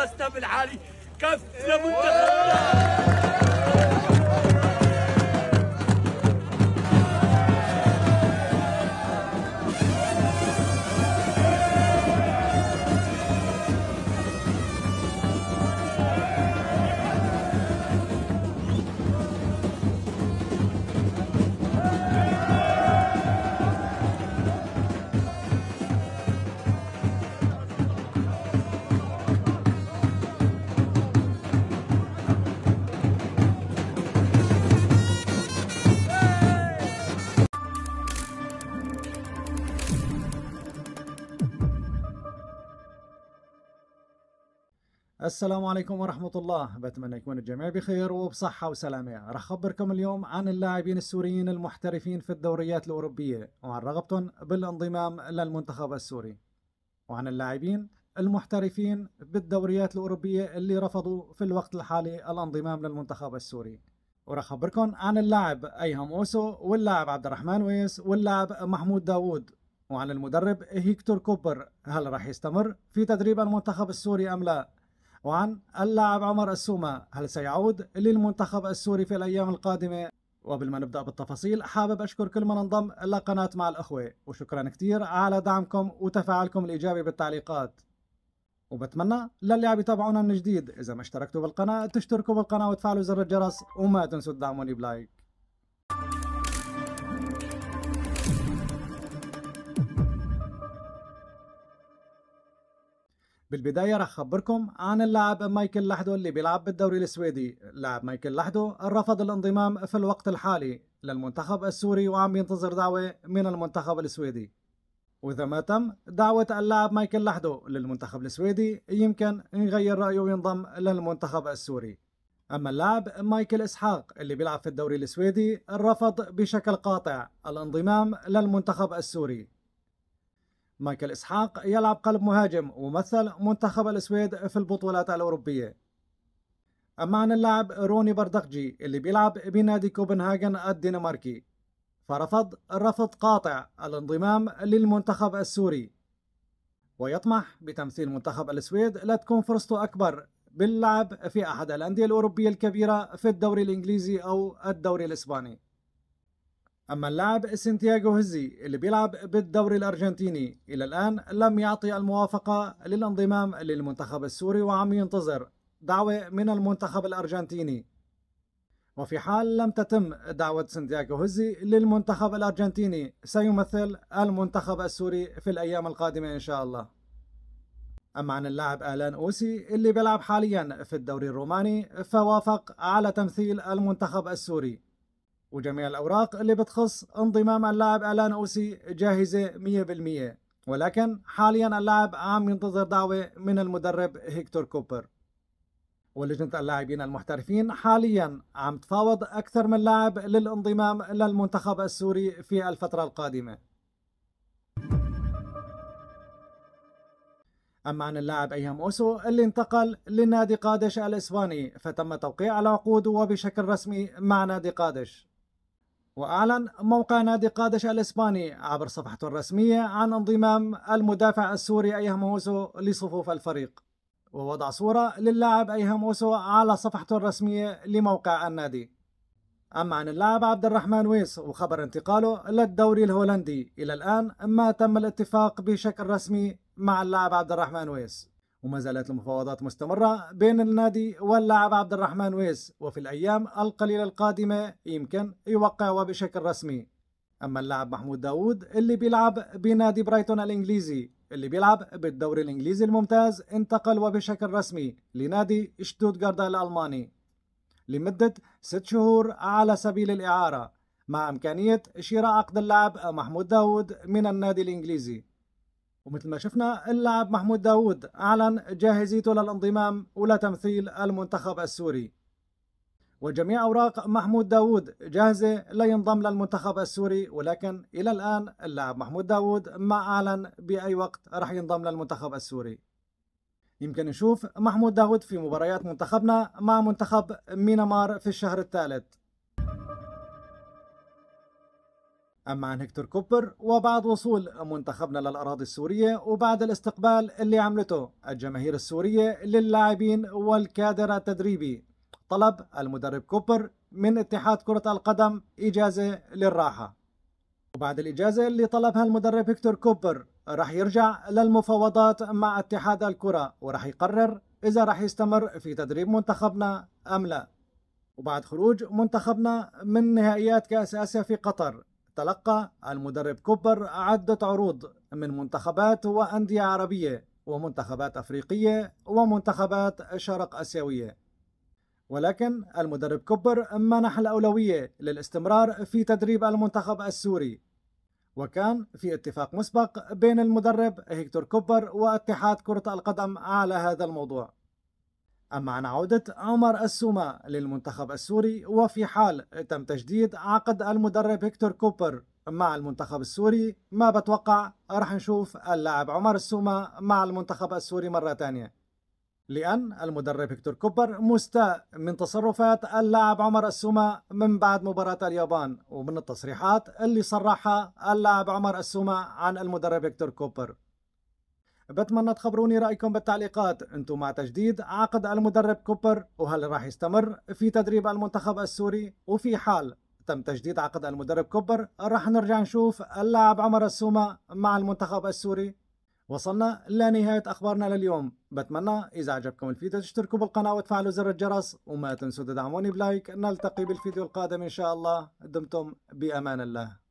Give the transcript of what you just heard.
راسنا بالعالي كف لمنتخبنا السلام عليكم ورحمة الله بتمنى يكون الجميع بخير وبصحة وسلامة رح أخبركم اليوم عن اللاعبين السوريين المحترفين في الدوريات الأوروبية وعن رغبتهم بالانضمام للمنتخب السوري وعن اللاعبين المحترفين بالدوريات الأوروبية اللي رفضوا في الوقت الحالي الانضمام للمنتخب السوري ورح أخبركم عن اللاعب أيهم أوسو واللاعب عبد الرحمن ويس واللاعب محمود داوود وعن المدرب هيكتور كوبر هل راح يستمر في تدريب المنتخب السوري أم لا وعن اللاعب عمر السومة هل سيعود للمنتخب السوري في الأيام القادمة وقبل ما نبدأ بالتفاصيل حابب أشكر كل من انضم لقناة مع الأخوة وشكرا كتير على دعمكم وتفاعلكم الإيجابي بالتعليقات وبتمنى للي عم يتابعونا من جديد إذا ما اشتركتوا بالقناة تشتركوا بالقناة وتفعلوا زر الجرس وما تنسوا تدعموني بلايك بالبدايه رح خبركم عن اللاعب مايكل لحدو اللي بيلعب بالدوري السويدي اللاعب مايكل لحدو رفض الانضمام في الوقت الحالي للمنتخب السوري وعم ينتظر دعوه من المنتخب السويدي وإذا ما تم دعوة اللاعب مايكل لحدو للمنتخب السويدي يمكن يغير رأيه وينضم للمنتخب السوري أما اللاعب مايكل إسحاق اللي بيلعب في الدوري السويدي رفض بشكل قاطع الانضمام للمنتخب السوري مايكل إسحاق يلعب قلب مهاجم ومثل منتخب السويد في البطولات الأوروبية أما عن اللاعب روني بردقجي اللي بيلعب بنادي كوبنهاجن الدنماركي فرفض رفض قاطع الانضمام للمنتخب السوري ويطمح بتمثيل منتخب السويد لتكون فرصته أكبر باللعب في أحد الأندية الأوروبية الكبيرة في الدوري الإنجليزي أو الدوري الإسباني أما اللاعب سنتياغو هزي اللي بيلعب بالدوري الأرجنتيني إلى الآن لم يعطي الموافقة للانضمام للمنتخب السوري وعم ينتظر دعوة من المنتخب الأرجنتيني وفي حال لم تتم دعوة سنتياغو هزي للمنتخب الأرجنتيني سيمثل المنتخب السوري في الأيام القادمة إن شاء الله أما عن اللاعب آلان أوسي اللي بيلعب حاليا في الدوري الروماني فوافق على تمثيل المنتخب السوري وجميع الأوراق اللي بتخص انضمام اللاعب ألان أوسي جاهزة 100% ولكن حاليا اللاعب عم ينتظر دعوة من المدرب هيكتور كوبر ولجنة اللاعبين المحترفين حاليا عم تفاوض أكثر من لاعب للانضمام للمنتخب السوري في الفترة القادمة أما عن اللاعب أيهم أوسو اللي انتقل لنادي قادش الإسباني فتم توقيع العقود وبشكل رسمي مع نادي قادش وأعلن موقع نادي قادش الإسباني عبر صفحته الرسمية عن انضمام المدافع السوري أيهم هوسو لصفوف الفريق ووضع صورة للاعب أيهم هوسو على صفحته الرسمية لموقع النادي أما عن اللاعب عبد الرحمن ويس وخبر انتقاله للدوري الهولندي إلى الآن ما تم الاتفاق بشكل رسمي مع اللاعب عبد الرحمن ويس وما زالت المفاوضات مستمرة بين النادي واللاعب عبد الرحمن ويس وفي الأيام القليلة القادمة يمكن يوقع بشكل رسمي أما اللاعب محمود داوود اللي بيلعب بنادي برايتون الإنجليزي اللي بيلعب بالدوري الإنجليزي الممتاز انتقل وبشكل رسمي لنادي شتوتغارد الألماني لمدة ست شهور على سبيل الإعارة مع إمكانية شراء عقد اللاعب محمود داوود من النادي الإنجليزي ومثل ما شفنا اللاعب محمود داوود أعلن جاهزيته للانضمام ولتمثيل المنتخب السوري وجميع أوراق محمود داوود جاهزة لينضم للمنتخب السوري ولكن إلى الآن اللاعب محمود داوود ما أعلن بأي وقت راح ينضم للمنتخب السوري يمكن نشوف محمود داوود في مباريات منتخبنا مع منتخب مينمار في الشهر الثالث أما عن هكتور كوبر وبعد وصول منتخبنا للأراضي السورية وبعد الاستقبال اللي عملته الجماهير السورية للاعبين والكادر التدريبي طلب المدرب كوبر من اتحاد كرة القدم إجازة للراحة وبعد الإجازة اللي طلبها المدرب هكتور كوبر راح يرجع للمفاوضات مع اتحاد الكرة وراح يقرر إذا راح يستمر في تدريب منتخبنا أم لا وبعد خروج منتخبنا من نهائيات كأس آسيا في قطر تلقى المدرب كوبر عدة عروض من منتخبات وأندية عربية ومنتخبات أفريقية ومنتخبات شرق أسيوية ولكن المدرب كوبر منح الأولوية للاستمرار في تدريب المنتخب السوري وكان في اتفاق مسبق بين المدرب هيكتور كوبر واتحاد كرة القدم على هذا الموضوع أما عن عودة عمر السومة للمنتخب السوري وفي حال تم تجديد عقد المدرب هكتور كوبر مع المنتخب السوري ما بتوقع راح نشوف اللاعب عمر السومة مع المنتخب السوري مرة ثانية لأن المدرب هكتور كوبر مستاء من تصرفات اللاعب عمر السومة من بعد مباراة اليابان ومن التصريحات اللي صرحها اللاعب عمر السومة عن المدرب هكتور كوبر بتمنى تخبروني رأيكم بالتعليقات أنتم مع تجديد عقد المدرب كوبر وهل راح يستمر في تدريب المنتخب السوري وفي حال تم تجديد عقد المدرب كوبر راح نرجع نشوف اللاعب عمر السومة مع المنتخب السوري وصلنا لنهاية أخبارنا لليوم بتمنى إذا عجبكم الفيديو تشتركوا بالقناة وتفعلوا زر الجرس وما تنسوا تدعموني بلايك نلتقي بالفيديو القادم إن شاء الله دمتم بأمان الله